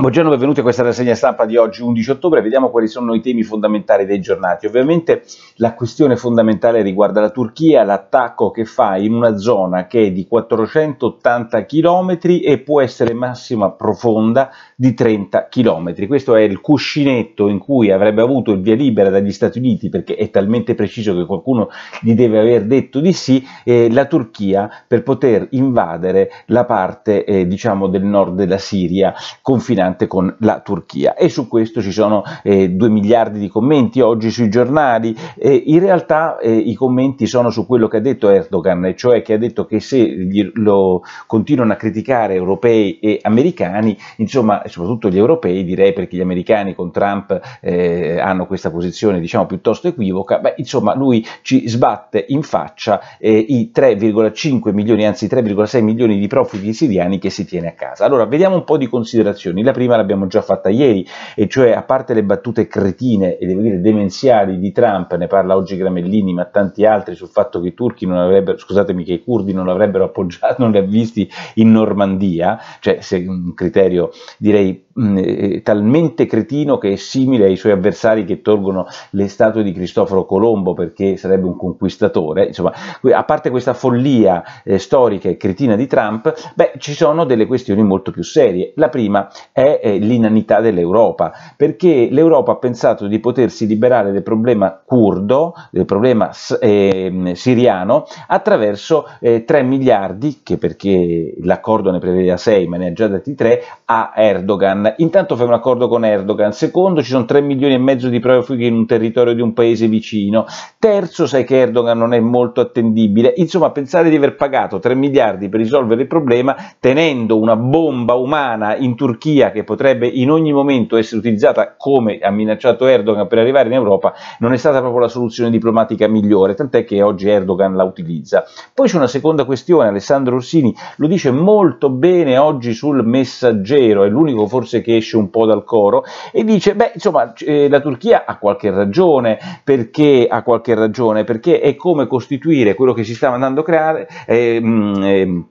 Buongiorno, benvenuti a questa rassegna stampa di oggi 11 ottobre, vediamo quali sono i temi fondamentali dei giornati. Ovviamente la questione fondamentale riguarda la Turchia, l'attacco che fa in una zona che è di 480 km e può essere massima profonda di 30 km. Questo è il cuscinetto in cui avrebbe avuto il via libera dagli Stati Uniti perché è talmente preciso che qualcuno gli deve aver detto di sì, eh, la Turchia per poter invadere la parte eh, diciamo del nord della Siria confinata importante con la Turchia e su questo ci sono eh, 2 miliardi di commenti oggi sui giornali, eh, in realtà eh, i commenti sono su quello che ha detto Erdogan, cioè che ha detto che se gli, lo continuano a criticare europei e americani, insomma soprattutto gli europei direi perché gli americani con Trump eh, hanno questa posizione diciamo piuttosto equivoca, beh, insomma lui ci sbatte in faccia eh, i 3,5 milioni, anzi 3,6 milioni di profughi siriani che si tiene a casa. Allora vediamo un po' di considerazioni. La prima l'abbiamo già fatta ieri, e cioè a parte le battute cretine e devo dire demenziali di Trump, ne parla oggi Gramellini, ma tanti altri sul fatto che i turchi non avrebbero, scusatemi, che i curdi non avrebbero appoggiato, non li ha visti in Normandia, cioè se un criterio direi Mm, eh, eh, talmente cretino che è simile ai suoi avversari che tolgono le statue di Cristoforo Colombo perché sarebbe un conquistatore, insomma, a parte questa follia eh, storica e cretina di Trump, beh, ci sono delle questioni molto più serie. La prima è eh, l'inanità dell'Europa, perché l'Europa ha pensato di potersi liberare del problema curdo, del problema eh, siriano, attraverso 3 eh, miliardi, che perché l'accordo ne prevedeva 6, ma ne ha già dati 3, a Erdogan intanto fai un accordo con Erdogan, secondo ci sono 3 milioni e mezzo di profughi in un territorio di un paese vicino, terzo sai che Erdogan non è molto attendibile, insomma pensare di aver pagato 3 miliardi per risolvere il problema tenendo una bomba umana in Turchia che potrebbe in ogni momento essere utilizzata come ha minacciato Erdogan per arrivare in Europa non è stata proprio la soluzione diplomatica migliore, tant'è che oggi Erdogan la utilizza. Poi c'è una seconda questione, Alessandro Rossini lo dice molto bene oggi sul messaggero, è l'unico forse voce che esce un po' dal coro e dice, beh, insomma, eh, la Turchia ha qualche ragione, perché ha qualche ragione? Perché è come costituire quello che si stava andando a creare. Eh, mh, mm, ehm,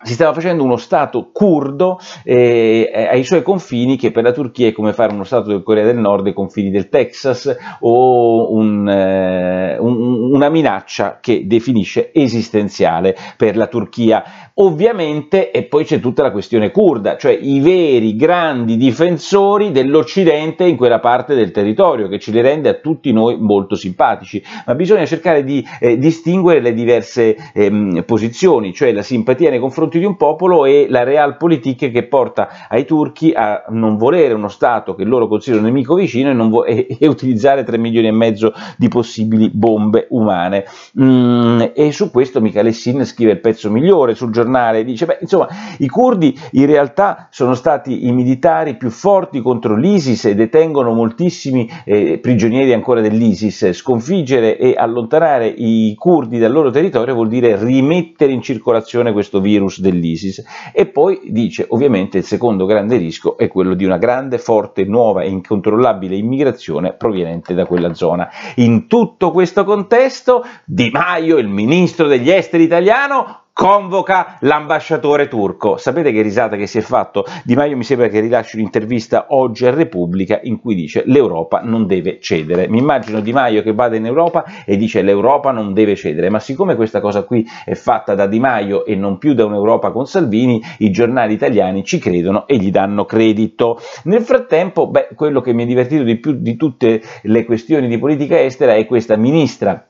si stava facendo uno Stato curdo eh, eh, ai suoi confini che per la Turchia è come fare uno Stato del Corea del Nord ai confini del Texas o un, eh, un, una minaccia che definisce esistenziale per la Turchia. Ovviamente, e poi c'è tutta la questione curda, cioè i veri grandi difensori dell'Occidente in quella parte del territorio che ci le rende a tutti noi molto simpatici, ma bisogna cercare di eh, distinguere le diverse ehm, posizioni, cioè la simpatia nei confronti confronti di un popolo e la realpolitik che porta ai turchi a non volere uno Stato che loro considerano nemico vicino e, vo- e, e utilizzare 3 milioni e mezzo di possibili bombe umane. Mm, e su questo Michele Sin scrive il pezzo migliore sul giornale, dice, beh, insomma, i curdi in realtà sono stati i militari più forti contro l'ISIS e detengono moltissimi eh, prigionieri ancora dell'ISIS. Sconfiggere e allontanare i curdi dal loro territorio vuol dire rimettere in circolazione questo virus dell'ISIS e poi dice ovviamente il secondo grande rischio è quello di una grande, forte, nuova e incontrollabile immigrazione proveniente da quella zona. In tutto questo contesto Di Maio, il ministro degli esteri italiano, convoca l'ambasciatore turco. Sapete che risata che si è fatto? Di Maio mi sembra che rilasci un'intervista oggi a Repubblica in cui dice l'Europa non deve cedere. Mi immagino Di Maio che vada in Europa e dice l'Europa non deve cedere, ma siccome questa cosa qui è fatta da Di Maio e non più da un'Europa con Salvini, i giornali italiani ci credono e gli danno credito. Nel frattempo, beh, quello che mi è divertito di più di tutte le questioni di politica estera è questa ministra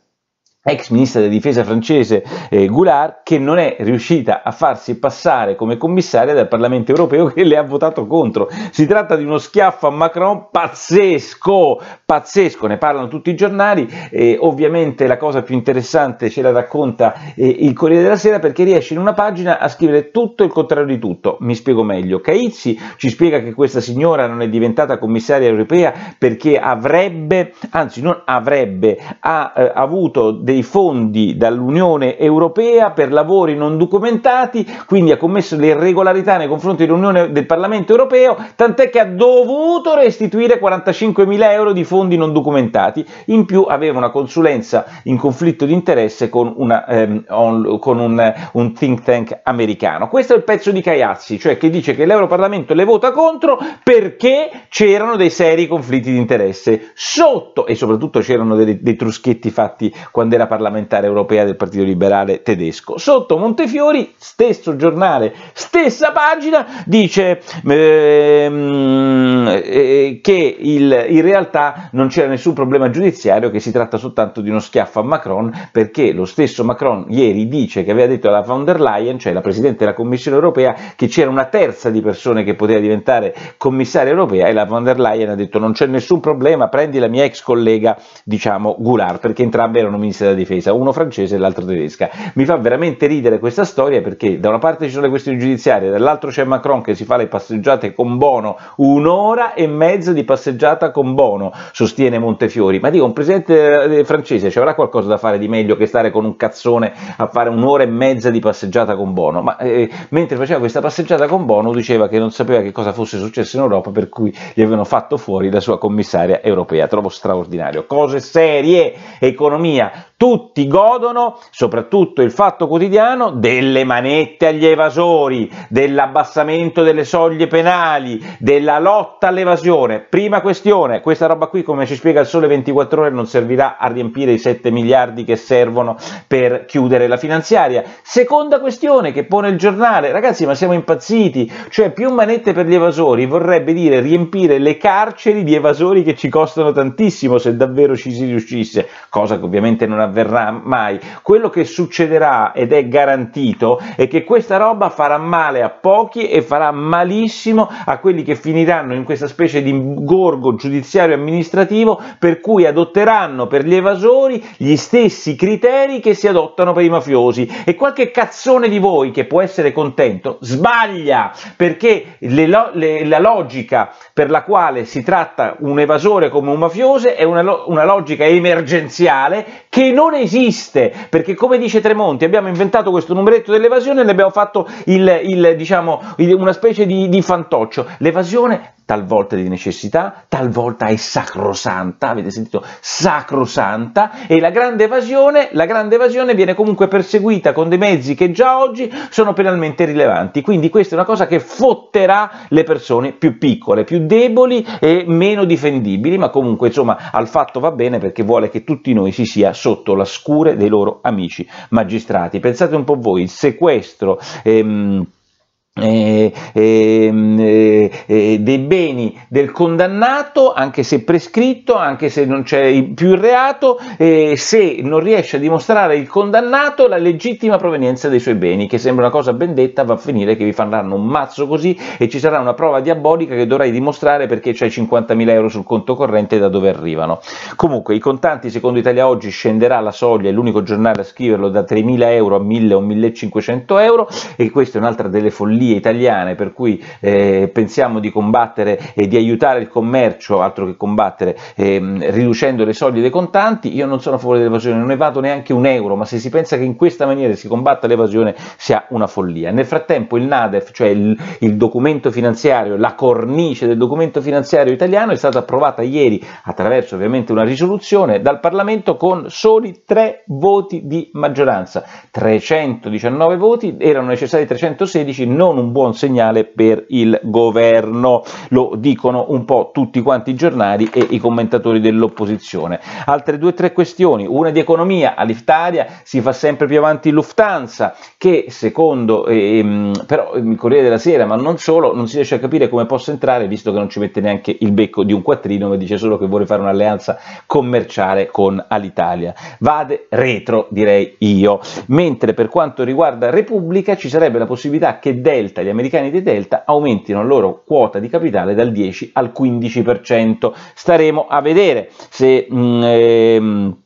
ex ministra della difesa francese eh, Goulard, che non è riuscita a farsi passare come commissaria dal Parlamento europeo che le ha votato contro. Si tratta di uno schiaffo a Macron pazzesco, pazzesco, ne parlano tutti i giornali, eh, ovviamente la cosa più interessante ce la racconta eh, il Corriere della Sera perché riesce in una pagina a scrivere tutto il contrario di tutto, mi spiego meglio. Caizzi ci spiega che questa signora non è diventata commissaria europea perché avrebbe, anzi non avrebbe, ha eh, avuto dei dei fondi dall'Unione Europea per lavori non documentati, quindi ha commesso le irregolarità nei confronti dell'Unione del Parlamento Europeo, tant'è che ha dovuto restituire 45 mila euro di fondi non documentati, in più aveva una consulenza in conflitto di interesse con, una, ehm, on, con un, un, think tank americano. Questo è il pezzo di Caiazzi, cioè che dice che l'Europarlamento le vota contro perché c'erano dei seri conflitti di interesse sotto e soprattutto c'erano dei, dei truschetti fatti quando era della parlamentare europea del Partito Liberale tedesco. Sotto Montefiori, stesso giornale, stessa pagina, dice ehm, eh, che il, in realtà non c'era nessun problema giudiziario, che si tratta soltanto di uno schiaffo a Macron, perché lo stesso Macron ieri dice che aveva detto alla von der Leyen, cioè la Presidente della Commissione europea, che c'era una terza di persone che poteva diventare commissaria europea e la von der Leyen ha detto non c'è nessun problema, prendi la mia ex collega, diciamo, Goulart, perché entrambe erano ministri della difesa, uno francese e l'altro tedesca. Mi fa veramente ridere questa storia perché da una parte ci sono le questioni giudiziarie, dall'altro c'è Macron che si fa le passeggiate con Bono, un'ora e mezza di passeggiata con Bono, sostiene Montefiori. Ma dico, un presidente eh, francese ci avrà qualcosa da fare di meglio che stare con un cazzone a fare un'ora e mezza di passeggiata con Bono? Ma eh, mentre faceva questa passeggiata con Bono diceva che non sapeva che cosa fosse successo in Europa, per cui gli avevano fatto fuori la sua commissaria europea. Trovo straordinario. Cose serie, economia, tutti godono, soprattutto il fatto quotidiano, delle manette agli evasori, dell'abbassamento delle soglie penali, della lotta all'evasione. Prima questione, questa roba qui come ci spiega il Sole 24 ore non servirà a riempire i 7 miliardi che servono per chiudere la finanziaria. Seconda questione che pone il giornale, ragazzi ma siamo impazziti, cioè più manette per gli evasori vorrebbe dire riempire le carceri di evasori che ci costano tantissimo se davvero ci si riuscisse, cosa che ovviamente non avviene avverrà mai. Quello che succederà ed è garantito è che questa roba farà male a pochi e farà malissimo a quelli che finiranno in questa specie di gorgo giudiziario amministrativo per cui adotteranno per gli evasori gli stessi criteri che si adottano per i mafiosi e qualche cazzone di voi che può essere contento sbaglia perché le, le, la logica per la quale si tratta un evasore come un mafioso è una, una logica emergenziale che non non esiste, perché come dice Tremonti abbiamo inventato questo numeretto dell'evasione e ne abbiamo fatto il, il, diciamo, il, una specie di, di fantoccio. L'evasione talvolta di necessità, talvolta è sacrosanta, avete sentito? Sacrosanta e la grande evasione, la grande evasione viene comunque perseguita con dei mezzi che già oggi sono penalmente rilevanti, quindi questa è una cosa che fotterà le persone più piccole, più deboli e meno difendibili, ma comunque insomma al fatto va bene perché vuole che tutti noi si sia sotto la scure dei loro amici magistrati. Pensate un po' voi, il sequestro ehm, eh, ehm, eh, eh, dei beni del condannato, anche se prescritto, anche se non c'è più il reato, eh, se non riesce a dimostrare il condannato la legittima provenienza dei suoi beni, che sembra una cosa ben detta, va a finire che vi faranno un mazzo così e ci sarà una prova diabolica che dovrai dimostrare perché c'hai 50.000 euro sul conto corrente da dove arrivano. Comunque i contanti secondo Italia Oggi scenderà la soglia, è l'unico giornale a scriverlo da 3.000 euro a 1.000 o 1.500 euro e questa è un'altra delle follie librerie italiane per cui eh, pensiamo di combattere e di aiutare il commercio, altro che combattere, ehm, riducendo le soglie dei contanti, io non sono a favore dell'evasione, non evato neanche un euro, ma se si pensa che in questa maniera si combatta l'evasione sia una follia. Nel frattempo il NADEF, cioè il, il documento finanziario, la cornice del documento finanziario italiano è stata approvata ieri attraverso ovviamente una risoluzione dal Parlamento con soli tre voti di maggioranza, 319 voti, erano necessari 316, non non un buon segnale per il governo, lo dicono un po' tutti quanti i giornali e i commentatori dell'opposizione. Altre due o tre questioni, una di economia, all'Iftaria si fa sempre più avanti Lufthansa, che secondo ehm, però ehm, il Corriere della Sera, ma non solo, non si riesce a capire come possa entrare, visto che non ci mette neanche il becco di un quattrino, ma dice solo che vuole fare un'alleanza commerciale con Alitalia. Vade retro, direi io. Mentre per quanto riguarda Repubblica ci sarebbe la possibilità che Dell Delta, gli americani di Delta aumentino la loro quota di capitale dal 10 al 15%. Staremo a vedere se... Mm, ehm,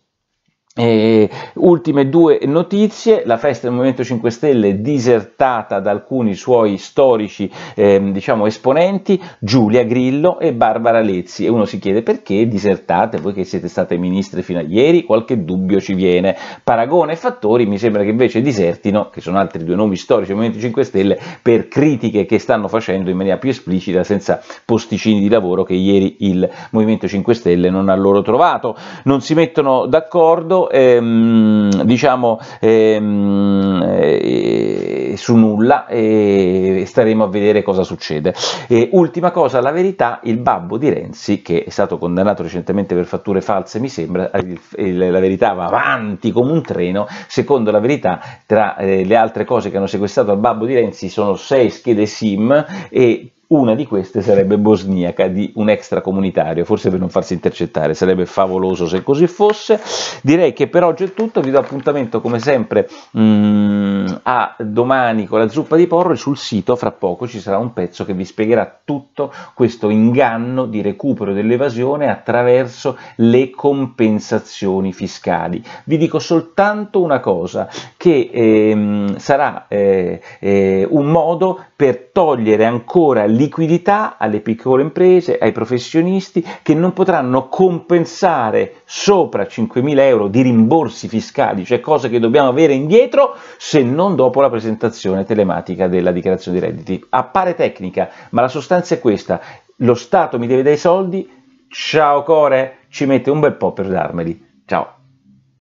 e ultime due notizie, la festa del Movimento 5 Stelle disertata da alcuni suoi storici ehm, diciamo, esponenti, Giulia Grillo e Barbara Lezzi e uno si chiede perché disertate voi che siete state ministre fino a ieri, qualche dubbio ci viene. Paragone e Fattori mi sembra che invece disertino, che sono altri due nomi storici del Movimento 5 Stelle, per critiche che stanno facendo in maniera più esplicita senza posticini di lavoro che ieri il Movimento 5 Stelle non ha loro trovato. Non si mettono d'accordo ehm, diciamo ehm, eh, su nulla e staremo a vedere cosa succede. E ultima cosa, la verità, il babbo di Renzi che è stato condannato recentemente per fatture false, mi sembra, la verità va avanti come un treno, secondo la verità tra eh, le altre cose che hanno sequestrato al babbo di Renzi sono sei schede SIM e una di queste sarebbe bosniaca di un extracomunitario, forse per non farsi intercettare, sarebbe favoloso se così fosse. Direi che per oggi è tutto, vi do appuntamento come sempre mm, a domani con la zuppa di porro e sul sito fra poco ci sarà un pezzo che vi spiegherà tutto questo inganno di recupero dell'evasione attraverso le compensazioni fiscali. Vi dico soltanto una cosa, che ehm, sarà eh, eh, un modo per togliere ancora liquidità alle piccole imprese, ai professionisti che non potranno compensare sopra 5.000 euro di rimborsi fiscali, cioè cose che dobbiamo avere indietro se non non dopo la presentazione telematica della dichiarazione dei redditi. Appare tecnica, ma la sostanza è questa. Lo Stato mi deve dei soldi, ciao Core, ci mette un bel po' per darmeli. Ciao.